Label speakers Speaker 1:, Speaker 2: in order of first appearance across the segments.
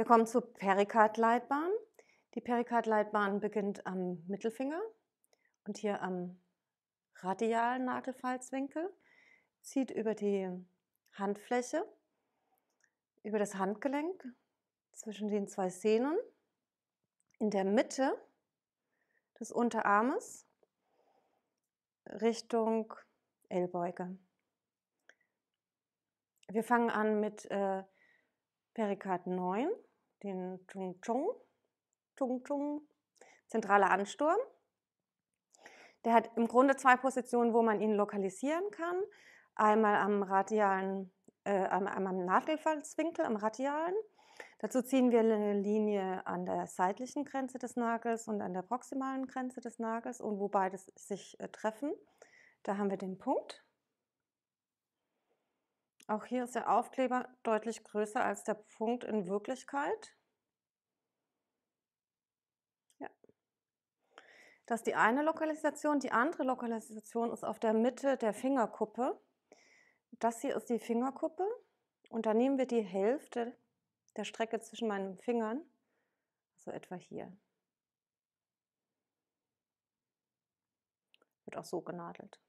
Speaker 1: Wir kommen zur Perikardleitbahn. Die Perikardleitbahn beginnt am Mittelfinger und hier am radialen Nagelfalzwinkel, zieht über die Handfläche, über das Handgelenk zwischen den zwei Sehnen, in der Mitte des Unterarmes Richtung Ellbeuge. Wir fangen an mit äh, Perikard 9 den Chung Chung, Chung zentraler Ansturm. Der hat im Grunde zwei Positionen, wo man ihn lokalisieren kann. Einmal am radialen, äh, einmal am Nagelfalzwinkel, am radialen. Dazu ziehen wir eine Linie an der seitlichen Grenze des Nagels und an der proximalen Grenze des Nagels und wo beides sich äh, treffen. Da haben wir den Punkt. Auch hier ist der Aufkleber deutlich größer als der Punkt in Wirklichkeit. Ja. Das ist die eine Lokalisation. Die andere Lokalisation ist auf der Mitte der Fingerkuppe. Das hier ist die Fingerkuppe und da nehmen wir die Hälfte der Strecke zwischen meinen Fingern, so also etwa hier. Wird auch so genadelt.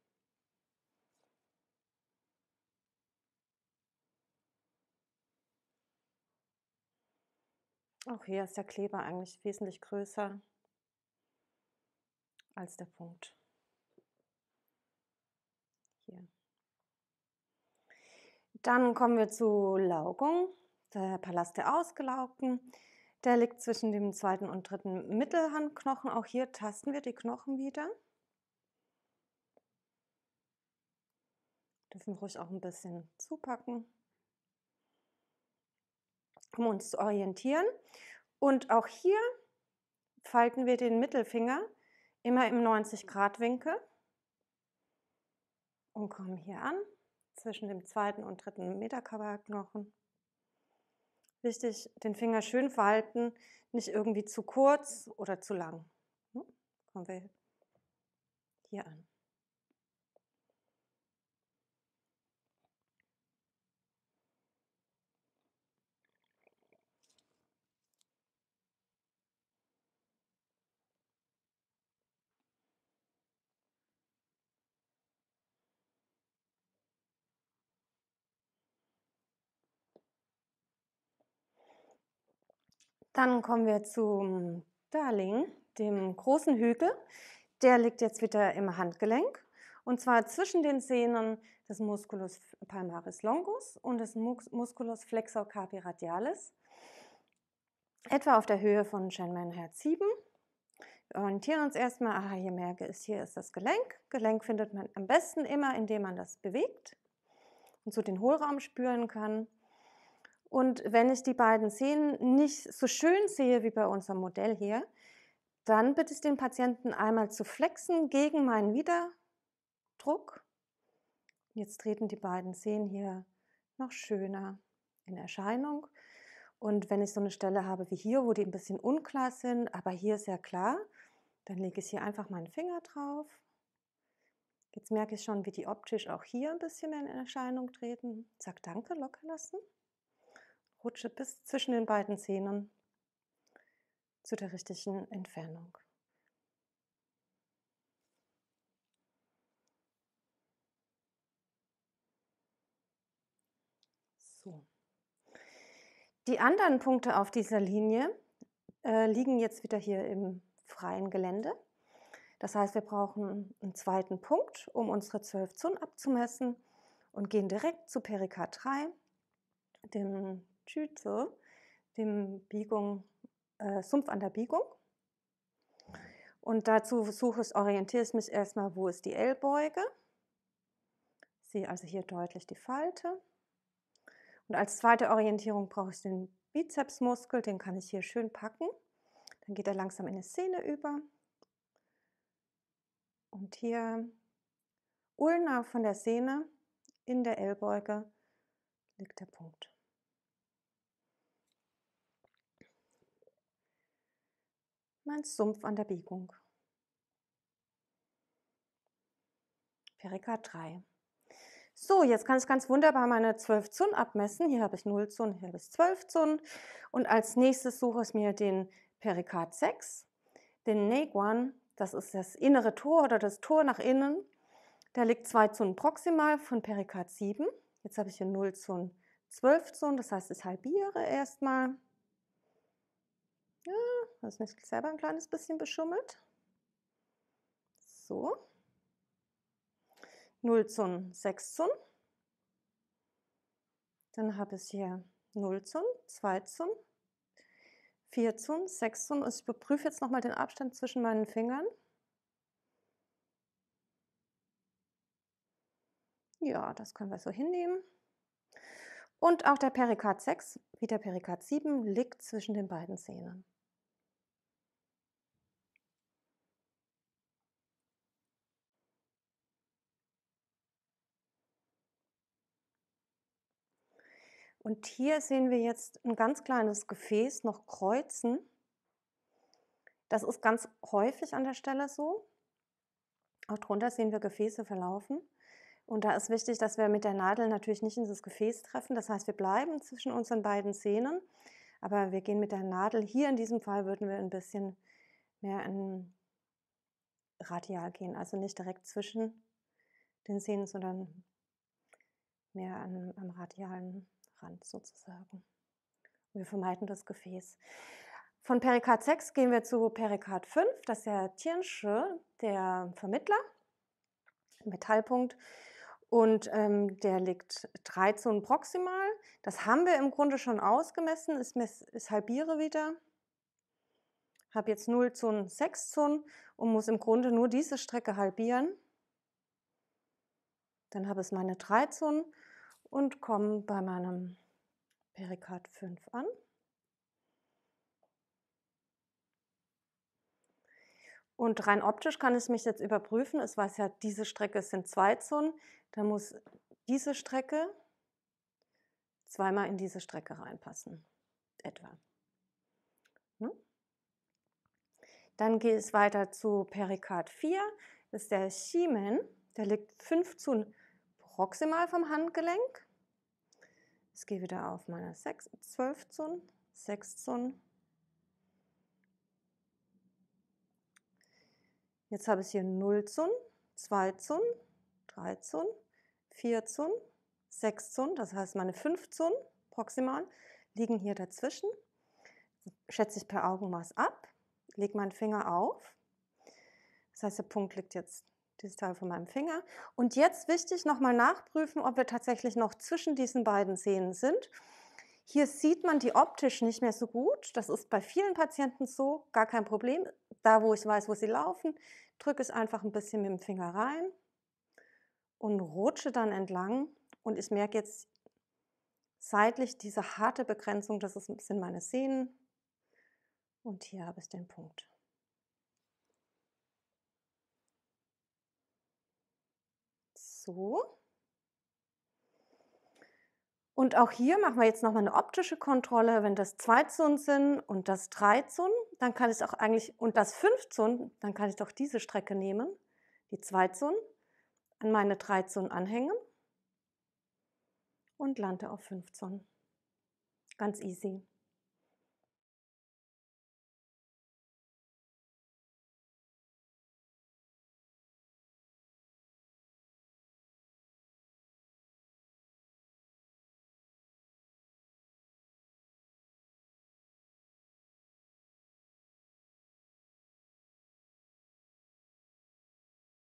Speaker 1: Auch hier ist der Kleber eigentlich wesentlich größer als der Punkt. Hier. Dann kommen wir zu Laugung, der Palast der Ausgelaugten. Der liegt zwischen dem zweiten und dritten Mittelhandknochen. Auch hier tasten wir die Knochen wieder. Dürfen ruhig auch ein bisschen zupacken um uns zu orientieren. Und auch hier falten wir den Mittelfinger immer im 90-Grad-Winkel und kommen hier an, zwischen dem zweiten und dritten Metakarpalknochen. Wichtig, den Finger schön verhalten, nicht irgendwie zu kurz oder zu lang. Hm? Kommen wir hier an. Dann kommen wir zum Darling, dem großen Hügel. Der liegt jetzt wieder im Handgelenk und zwar zwischen den Sehnen des Musculus palmaris longus und des Musculus flexor carpi radialis, etwa auf der Höhe von Shenman Herz 7. Wir orientieren uns erstmal, aha, hier merke ich, hier ist das Gelenk. Gelenk findet man am besten immer, indem man das bewegt und so den Hohlraum spüren kann. Und wenn ich die beiden Szenen nicht so schön sehe wie bei unserem Modell hier, dann bitte ich den Patienten einmal zu flexen gegen meinen Widerdruck. Jetzt treten die beiden Sehnen hier noch schöner in Erscheinung. Und wenn ich so eine Stelle habe wie hier, wo die ein bisschen unklar sind, aber hier sehr klar, dann lege ich hier einfach meinen Finger drauf. Jetzt merke ich schon, wie die optisch auch hier ein bisschen mehr in Erscheinung treten. Zack, danke, locker lassen rutsche bis zwischen den beiden Zähnen zu der richtigen Entfernung. So. Die anderen Punkte auf dieser Linie äh, liegen jetzt wieder hier im freien Gelände. Das heißt, wir brauchen einen zweiten Punkt, um unsere 12 Zonen abzumessen und gehen direkt zu Perikard 3, dem Schütze, dem Biegung, äh, Sumpf an der Biegung. Und dazu suche ich, orientiere ich mich erstmal, wo ist die Ellbeuge. Sehe also hier deutlich die Falte. Und als zweite Orientierung brauche ich den Bizepsmuskel, den kann ich hier schön packen. Dann geht er langsam in die Szene über. Und hier ulna von der Sehne in der Ellbeuge liegt der Punkt. mein Sumpf an der Biegung. Perika 3. So, jetzt kann ich ganz wunderbar meine 12 Zun abmessen. Hier habe ich 0 Zun, hier habe ich 12 Zun. Und als nächstes suche ich mir den Perikard 6, den Neguan, das ist das innere Tor oder das Tor nach innen. Da liegt 2 Zun proximal von Perikard 7. Jetzt habe ich hier 0 Zun, 12 Zun, das heißt, ich halbiere erstmal. Das ist mich selber ein kleines bisschen beschummelt. So. 0 zum 6 zum. Dann habe ich hier 0 zum, 2 zum, 4 zum, 6 zum. ich überprüfe jetzt nochmal den Abstand zwischen meinen Fingern. Ja, das können wir so hinnehmen. Und auch der Perikard 6 wie der Perikard 7 liegt zwischen den beiden Zähnen. Und hier sehen wir jetzt ein ganz kleines Gefäß noch kreuzen. Das ist ganz häufig an der Stelle so. Auch drunter sehen wir Gefäße verlaufen. Und da ist wichtig, dass wir mit der Nadel natürlich nicht in das Gefäß treffen. Das heißt, wir bleiben zwischen unseren beiden Zähnen, aber wir gehen mit der Nadel. Hier in diesem Fall würden wir ein bisschen mehr in radial gehen, also nicht direkt zwischen den Zähnen, sondern mehr am, am radialen Rand sozusagen. Wir vermeiden das Gefäß. Von Perikard 6 gehen wir zu Perikard 5, das ist der Tirnsche, der Vermittler, Metallpunkt. Und ähm, der liegt Zonen proximal. Das haben wir im Grunde schon ausgemessen. ist, mess, halbiere wieder. Habe jetzt 0 Zonen, 6 Zonen und muss im Grunde nur diese Strecke halbieren. Dann habe ich meine 3 Zonen und komme bei meinem Perikard 5 an. Und rein optisch kann ich mich jetzt überprüfen. Es weiß ja, diese Strecke sind zwei Zonen. Da muss diese Strecke zweimal in diese Strecke reinpassen. Etwa. Ne? Dann geht es weiter zu Perikard 4. Das ist der Schiemen. Der liegt fünf Zonen proximal vom Handgelenk. Ich gehe wieder auf meine 12 Zonen, 6 Zonen. Jetzt habe ich hier 0 Zonen, 2 Zonen, 3 Zonen, 4 Zonen, 6 Zonen, das heißt meine 5 Zonen proximal liegen hier dazwischen. Schätze ich per Augenmaß ab, lege meinen Finger auf. Das heißt, der Punkt liegt jetzt dieses Teil von meinem Finger. Und jetzt wichtig nochmal nachprüfen, ob wir tatsächlich noch zwischen diesen beiden Sehnen sind. Hier sieht man die optisch nicht mehr so gut. Das ist bei vielen Patienten so, gar kein Problem. Da, wo ich weiß, wo sie laufen, drücke ich einfach ein bisschen mit dem Finger rein und rutsche dann entlang. Und ich merke jetzt seitlich diese harte Begrenzung, das sind meine Sehnen. Und hier habe ich den Punkt. So. Und auch hier machen wir jetzt nochmal eine optische Kontrolle. Wenn das 2 Zonen sind und das 3 Zonen, dann kann ich auch eigentlich, und das 5 Zonen, dann kann ich doch diese Strecke nehmen, die 2 Zonen, an meine 3 Zonen anhängen und lande auf 5 Zonen. Ganz easy.